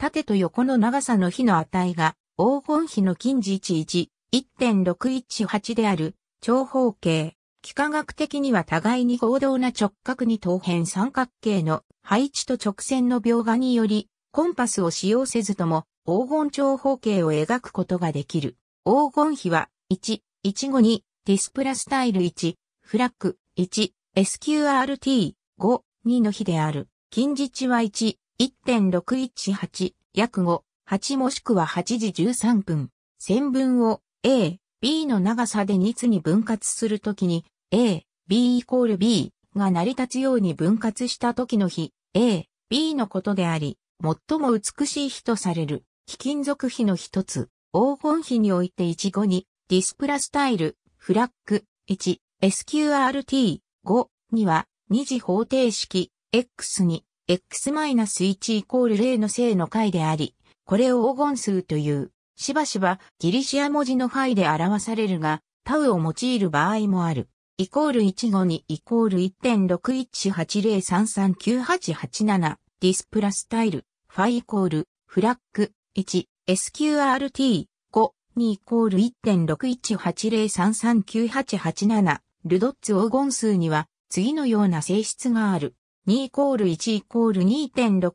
縦と横の長さの比の値が、黄金比の近似11、1.618である、長方形。幾何学的には互いに合同な直角に等辺三角形の配置と直線の描画により、コンパスを使用せずとも、黄金長方形を描くことができる。黄金比は、1、152、ディスプラスタイル1、フラッグ1、SQRT、5、2の比である。近似値は1、1.618、約5、8もしくは8時13分、線分を A、B の長さで2つに分割するときに、A、B イコール B が成り立つように分割したときの日 A、B のことであり、最も美しい日とされる、貴金属比の一つ、黄金比において15に、ディスプラスタイル、フラッグ、1、SQRT、5には、二次方程式、X に、x-1 イコール0の正の解であり、これを黄金数という、しばしばギリシア文字のファイで表されるが、タウを用いる場合もある。イコール152イコール1.6180339887ディスプラスタイルファイイコールフラッグ 1SQRT 5 2イコール1.6180339887ルドッツ黄金数には次のような性質がある。2イコール1イコール2 6 1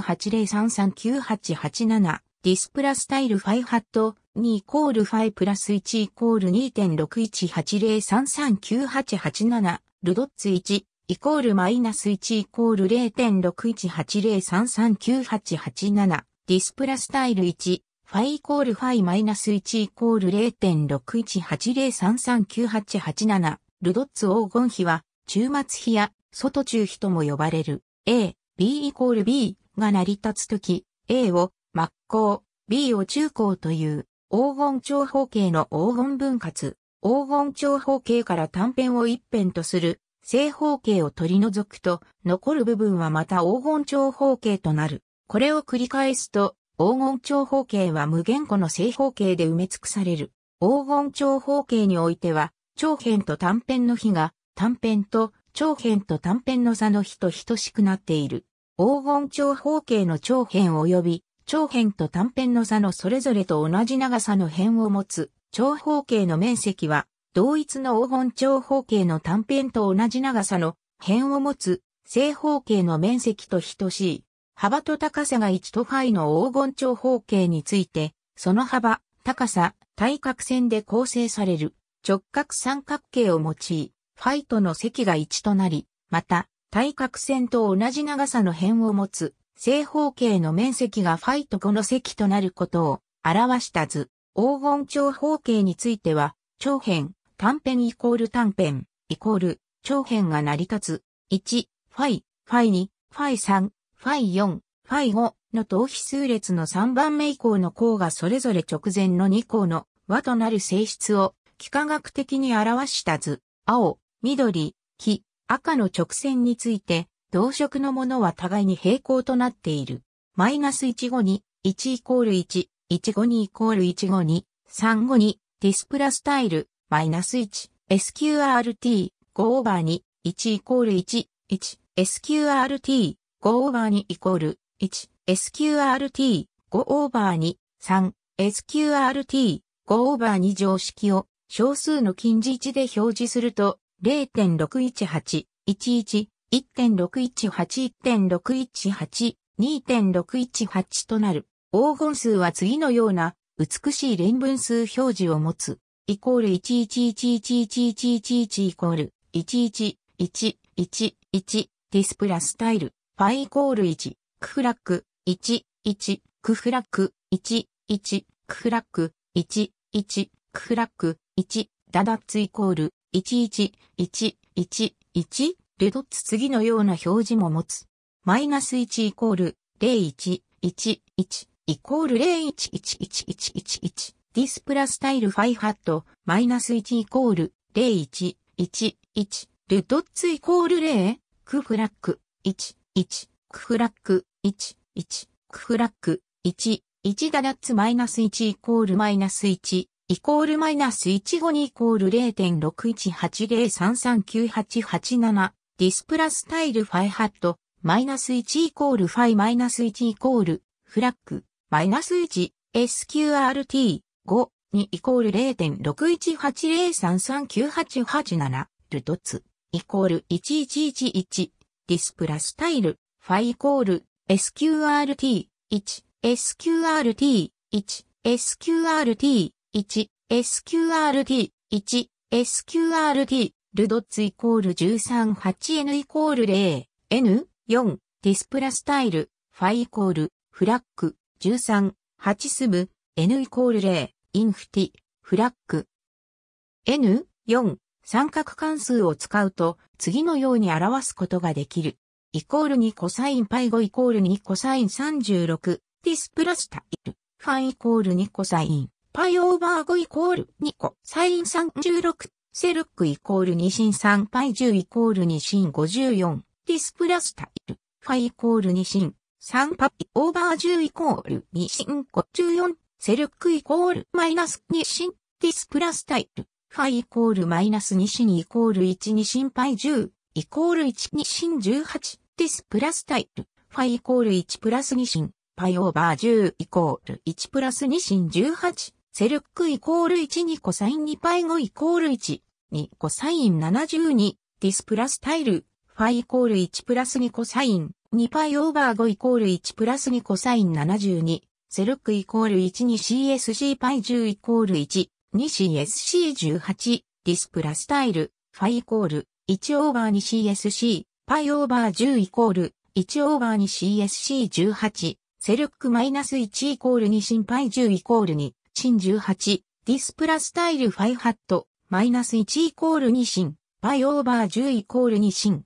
8 0 3 3 9 8 8 8 7ディスプラスタイルファイハット2イコールファイプラス1イコール2.6180339887ルドッツ1イコールマイナス1イコール0.6180339887ディスプラスタイル1ファイイコールファイマイナス1イコール0.6180339887ルドッツ黄金比は中末比や外中比とも呼ばれる A、B イコール B が成り立つとき、A を真っ向、B を中高という黄金長方形の黄金分割、黄金長方形から短辺を一辺とする正方形を取り除くと、残る部分はまた黄金長方形となる。これを繰り返すと、黄金長方形は無限個の正方形で埋め尽くされる。黄金長方形においては、長辺と短辺の比が、短辺と長辺と短辺の差の比と等しくなっている。黄金長方形の長辺及び長辺と短辺の差のそれぞれと同じ長さの辺を持つ長方形の面積は同一の黄金長方形の短辺と同じ長さの辺を持つ正方形の面積と等しい。幅と高さが1とファイの黄金長方形について、その幅、高さ、対角線で構成される直角三角形を用い、ファイトの席が1となり、また、対角線と同じ長さの辺を持つ正方形の面積がファイト5の積となることを表した図。黄金長方形については、長辺、短辺イコール短辺、イコール、長辺が成り立つ。1、ファイ、ファイ2、ファイ3、ファイ4、ファイ5の等比数列の3番目以降の項がそれぞれ直前の2項の和となる性質を幾何学的に表した図。青、緑、黄、赤の直線について、同色のものは互いに平行となっている。マイナス1 5に、1イコール1、152イコール152、352、ディスプラスタイル、マイナス1、SQRT、5オーバーに、1イコール1、1、SQRT、5オーバーにイコール、1、SQRT、5オーバーに、3、SQRT、5オーバーに常識を、小数の近似値で表示すると、0.618、11、1.618、1.618、2.618となる。黄金数は次のような美しい連分数表示を持つ。イコール11111111イコール111111ディスプラスタイル。ファイイコール1。クフラック11クフラック11クフラック11クフラック1ダダッツイコール1 1 1 1 1でルドッツ次のような表示も持つ。マイナス1イコール0111イコール011111ディスプラスタイルファイハットマイナス1イコール0111ルドッツイコール0クフラック11クフラック11クフラック11ダダッツマイナス1イコールマイナス1イコールマイナス15にイコール0.6180339887ディスプラスタイルファイハットマイナス1イコールファイマイナス1イコールフラッグマイナス1 SQRT 5にイコール0.6180339887ルトツイコール1111ディスプラスタイルファイイコール SQRT1 SQRT1 SQRT 1、SQRT、1、SQRT、ルドッツイコール 138N イコール0、N、4、ディスプラスタイル、ファイイコール、フラッグ、13、8スブ、N イコール0、インフティ、フラッグ。N、4、三角関数を使うと、次のように表すことができる。イコール2コサインパイ5イコール2コサイン36、ディスプラスタイル、ファンイコール2コサイン。パイオーバー5イコール2個、サイン36 1、セルックイコール2進3パイ10イコール2進54、ディスプラスタイル、ファイイコール2進3パイオーバー10イコール2進54、セルックイコールマイナス2進、ディスプラスタイル、ファイイコールマイナス2進イコール1 2進パイ10、イコール1 2進18、ディスプラスタイル、ファイイコール1プラス2進、パイオーバー10イコール1プラス2進18、セルックイコール1にコサイン2パイ5イコール1、にコサイン72、ディスプラスタイル、ファイイコール1プラス2コサイン、2パイオーバー5イコール1プラス2コサイン72、セルックイコール1に CSC パイ10イコール1、に c s c 1 8ディスプラスタイル、ファイイコール、1オーバー 2CSC、パイオーバー10イコール、1オーバー 2CSC18、セルックマイナス1イコール2新パ10イコール2、チン18、ディスプラスタイルファイハット、マイナス1イコール2進、パイオーバー10イコール2進。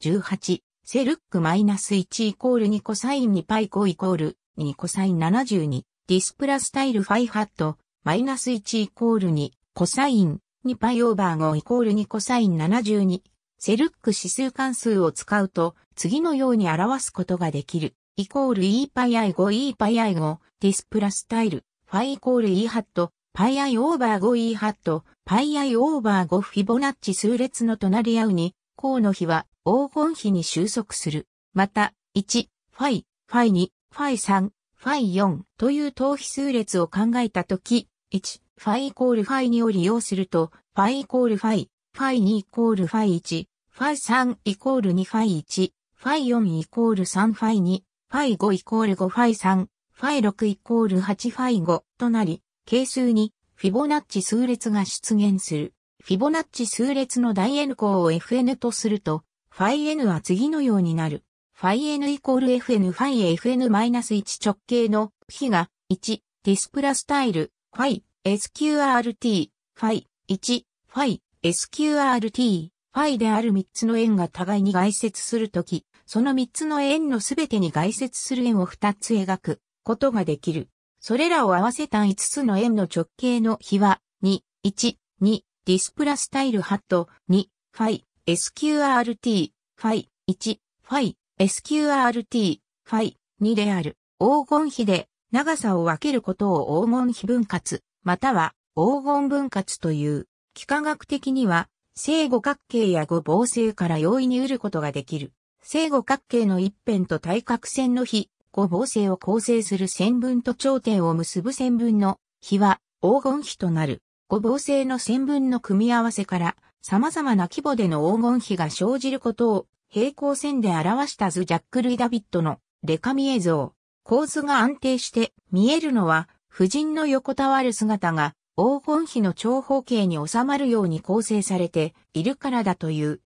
18、セルックマイナス1イコール2コサイン2パイ5イコール2コサイン72、ディスプラスタイルファイハット、マイナス1イコール2コサイン2パイオーバー5イコール2コサイン72、セルック指数関数を使うと次のように表すことができる。イコール e パイ i5 e パイ i5 ディスプラスタイルファイイコール E ハット、パイアイオーバー 5E ハット、パイアイオーバー5フィボナッチ数列の隣り合うに、項の比は黄金比に収束する。また、1、ファイ、ファイ2、ファイ3、ファイ4という等比数列を考えたとき、1、ファイイコールファイ2を利用すると、ファイイコールファイ、ファイ2イコールファイ1、ファイ3イコール2ファイ1、ファイ4イコール3ファイ2、ファイ5イコール5ファイ3、ファイ6イコール8ファイ5となり、係数にフィボナッチ数列が出現する。フィボナッチ数列の大 N 項を Fn とすると、ファイ N は次のようになる。ファイ N イコール Fn ファイ Fn-1 直径の比が1、ディスプラスタイル、ファイ SQRT、ファイ1、ファイ SQRT、ファイである3つの円が互いに外接するとき、その3つの円のすべてに外接する円を2つ描く。ことができる。それらを合わせた5つの円の直径の比は、2、1、2、ディスプラスタイルハット、2、ファイ、SQRT、ファイ、1、ファイ、SQRT、ファイ、2である。黄金比で長さを分けることを黄金比分割、または黄金分割という、幾何学的には、正五角形や五芒星から容易に得ることができる。正五角形の一辺と対角線の比五房星を構成する線分と頂点を結ぶ線分の比は黄金比となる。五房星の線分の組み合わせから様々な規模での黄金比が生じることを平行線で表した図ジャック・ルイ・ダビットのデカミえ像。構図が安定して見えるのは夫人の横たわる姿が黄金比の長方形に収まるように構成されているからだという。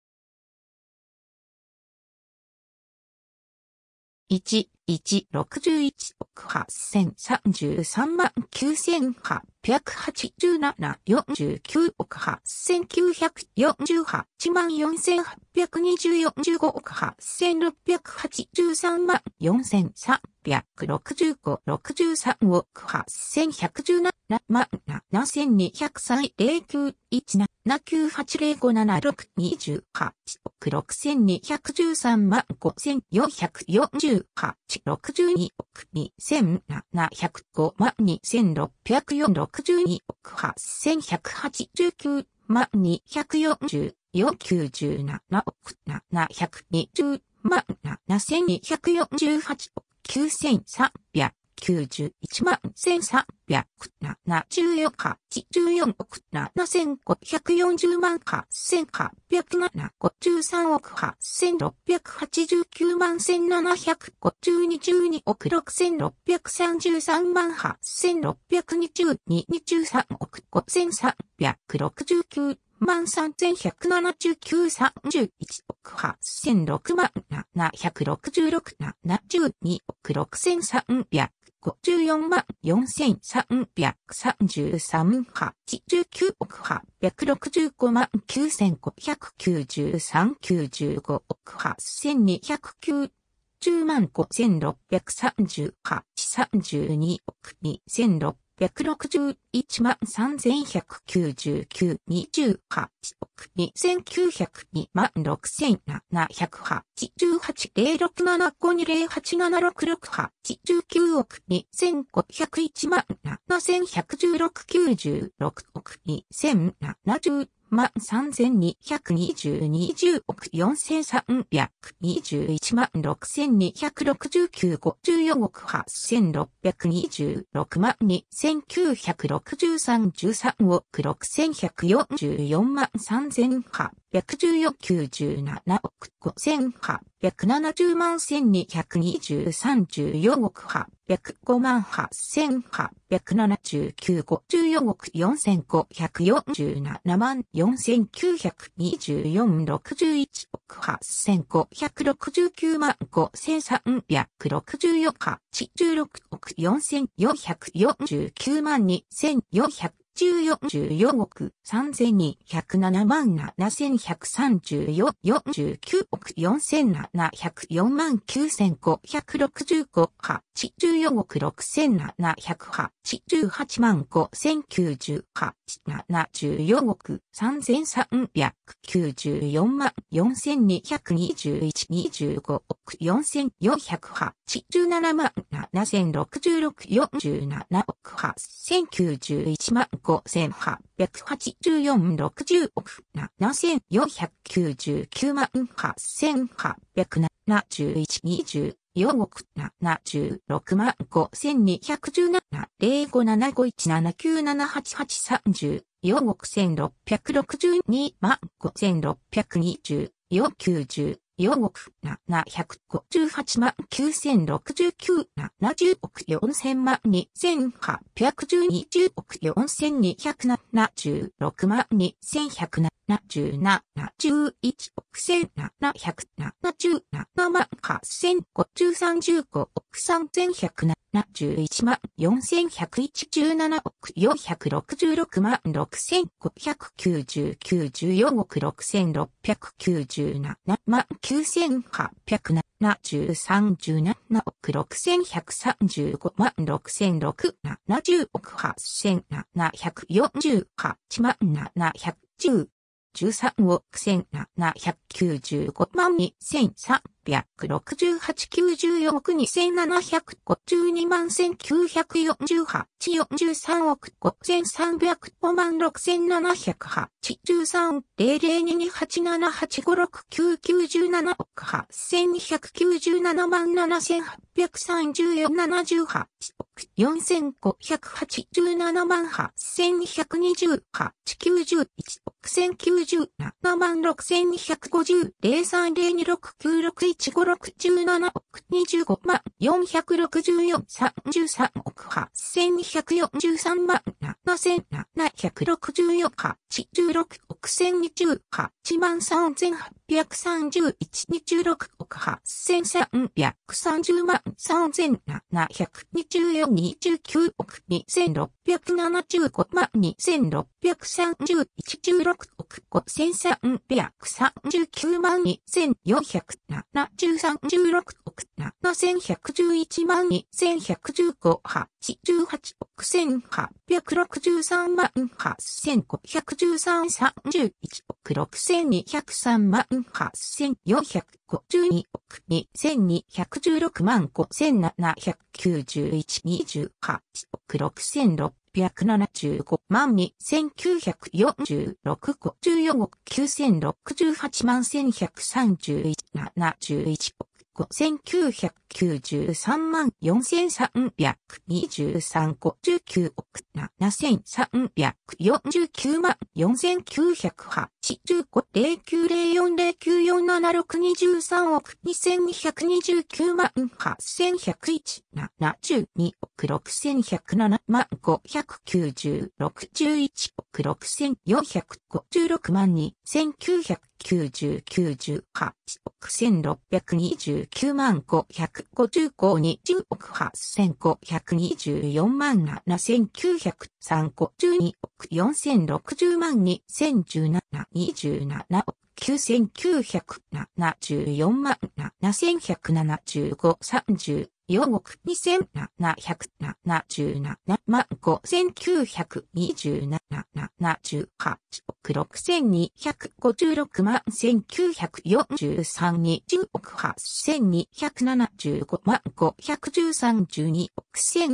1、161億8033万9887 4九億8948万4 8 2四4五億8683万4365 63億8117万7203 0917九9 8 0 5 7 6 2 8億6213万5448 62億2705万2604 62億8189万240 497億720万7248億9300 91万1374か14億7540万か1807 53億8689万1752億6633万8622 23億5369万3179、31三十一億八千六万七百六十六七億6300、54万4333波、89億波、165万9593、95億波、1 2 9 0万5638、32億2600、161万3199、28億2902万6788、0675087668、億2501万7116、96億2071万3222億4321万6269 54億8626万2963 13億6144万3800約14九十7億5870万1223億8百5万8879 54億4547万4924 61億8569万5364 86億4449万2400 14億3207万7134 49億4704万9565 84億6 7 1 8万5098 74億3394万4221 25億4 4 1 7万7066 47億8091万588460億7499万8871 4億76万5217 0 5 7 5 1 7 9 7 8 8 3 0 4億1662万5620 490 4億758万9六6 9 7十億4二千八万2 8 1億2千億4 2 7六万2千百7な、十、七な、十、一、億千、七百、七十、七万、八千、五、十三、十五、億三千、百、七十一万、四千、百一、十七、億、四百六十六万、六千、五百九十九十四億、六千、六百九十七、万、九千、八百、七十三、十七、億、六千、百三十五万、六千、六、な、な、十億、八千、な、百四十、八万、七百、十、13億1795万2368 94億2752万1948 43億5305万6708 13 0022878569917億8297万783478 4587万8128 0、9191、6097万6150、030269615617億25万464、33億8243万7764、1 6億1028 0万3800 631日6億8330万3724十9億2600 1670コマ2631中6億5339万2473 16億7111万2115 88億1863万8513 31億6203万8400十2億2216万5791十8億6675万2946十4億9068万1131十1 5993万4323個19億7349万4985 0904094763 2億2229万8101 72億6107万5 9 6 1 6456万2999 1 0 8億1 6 2 9万550項20億8524万7903個12億4060万2017 27億9974万717530 4億2777万5927七78億6256万1943に10億8275万513 12億八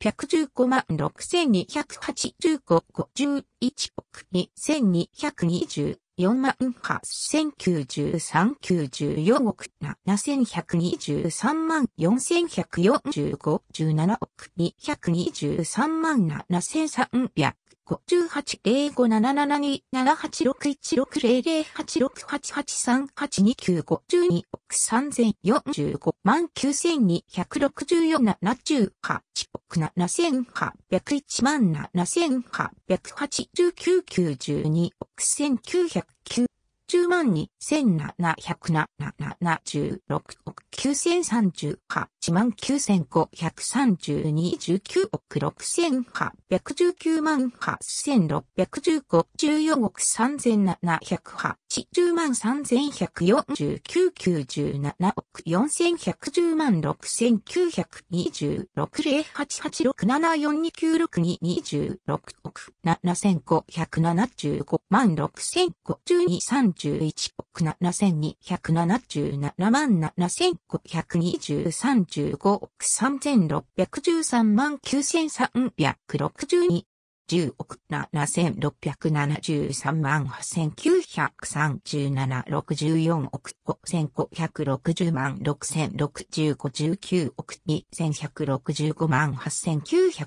8 1 5万6285 51億2220 4万8093、十4億7123万4145、17億223万7 3三。0 5 8 0 5 7 7 2 7 8 6 1 6 0 0 8 6 8 8 3 8 2 9 5 2億3045万926478億7801万7889 92億1909 1万2 1 7 7 6億9038万9532十9億6百1 9万8615 14億3708 10万3149 97億4110万6926 0 8 8 6 7 4 2 9 6 2二2 6億7七7 5万6512 30 1億7277万7523億3613万9362 10億7673万8937、64億5560万6065、9億2165万8 9 4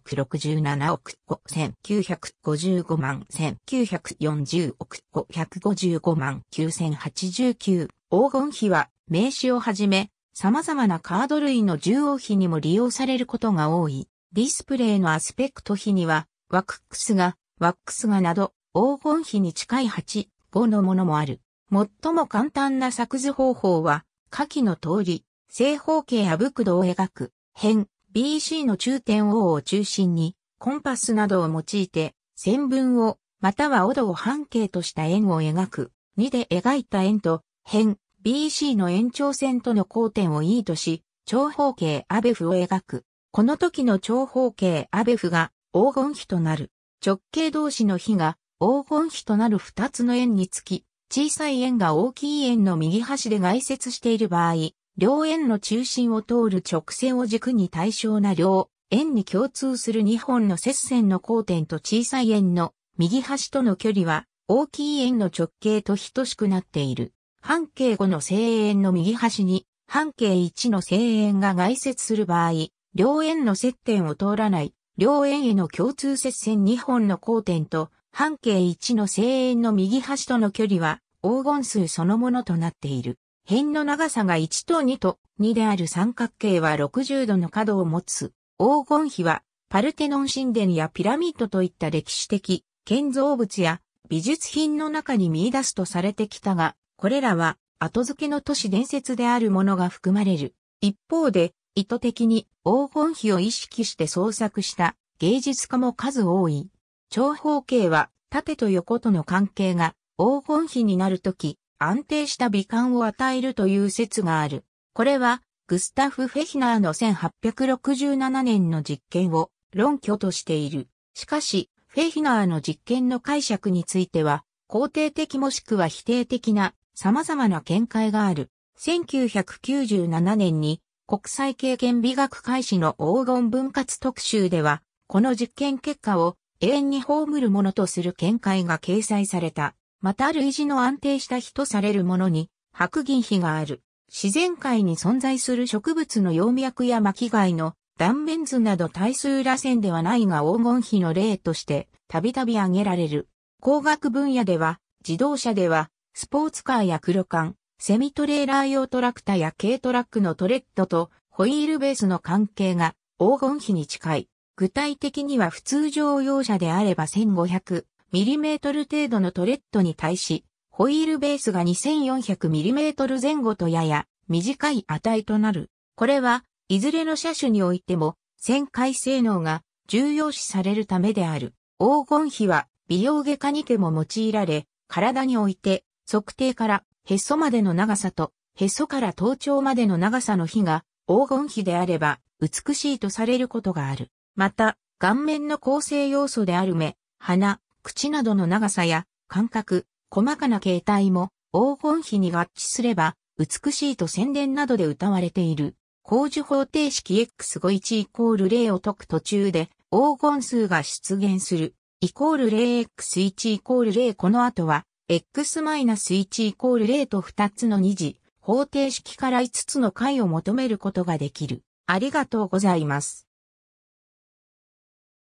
6 67億5955万1940億555万9089。黄金比は名詞をはじめ、様々なカード類の重要比にも利用されることが多い。ディスプレイのアスペクト比には、ワクックスが、ワックスがなど、黄金比に近い8、5のものもある。最も簡単な作図方法は、下記の通り、正方形やブクドを描く、辺、BC の中点 O を中心に、コンパスなどを用いて、線分を、またはオドを半径とした円を描く。2で描いた円と、辺、BC の延長線との交点を E とし、長方形アベフを描く。この時の長方形アベフが黄金比となる。直径同士の比が黄金比となる二つの円につき、小さい円が大きい円の右端で外接している場合、両円の中心を通る直線を軸に対称な両円に共通する2本の接線の交点と小さい円の右端との距離は大きい円の直径と等しくなっている。半径5の正円の右端に半径1の正円が外接する場合、両円の接点を通らない、両円への共通接線2本の交点と、半径1の正円の右端との距離は、黄金数そのものとなっている。辺の長さが1と2と2である三角形は60度の角を持つ。黄金比は、パルテノン神殿やピラミッドといった歴史的建造物や美術品の中に見出すとされてきたが、これらは後付けの都市伝説であるものが含まれる。一方で、意図的に黄金比を意識して創作した芸術家も数多い。長方形は縦と横との関係が黄金比になるとき安定した美観を与えるという説がある。これはグスタフ・フェヒナーの1867年の実験を論拠としている。しかし、フェヒナーの実験の解釈については、肯定的もしくは否定的な様々な見解がある。1997年に国際経験美学開始の黄金分割特集では、この実験結果を永遠に葬るものとする見解が掲載された。また類似の安定した日とされるものに白銀比がある。自然界に存在する植物の葉脈や巻貝の断面図など対数螺旋ではないが黄金比の例としてたびたび挙げられる。工学分野では自動車ではスポーツカーや黒缶、セミトレーラー用トラクタや軽トラックのトレッドとホイールベースの関係が黄金比に近い。具体的には普通乗用車であれば 1500mm 程度のトレッドに対し、ホイールベースが 2400mm 前後とやや短い値となる。これはいずれの車種においても旋回性能が重要視されるためである。黄金比は美容外科にても用いられ、体において測定からへそまでの長さと、へそから頭頂までの長さの比が黄金比であれば美しいとされることがある。また、顔面の構成要素である目、鼻、口などの長さや感覚、細かな形態も黄金比に合致すれば美しいと宣伝などで歌われている。工事方程式 X51 イコール0を解く途中で黄金数が出現する。イコール 0x1 イコール0この後は x-1 イコール0と2つの2次方程式から5つの解を求めることができる。ありがとうございます。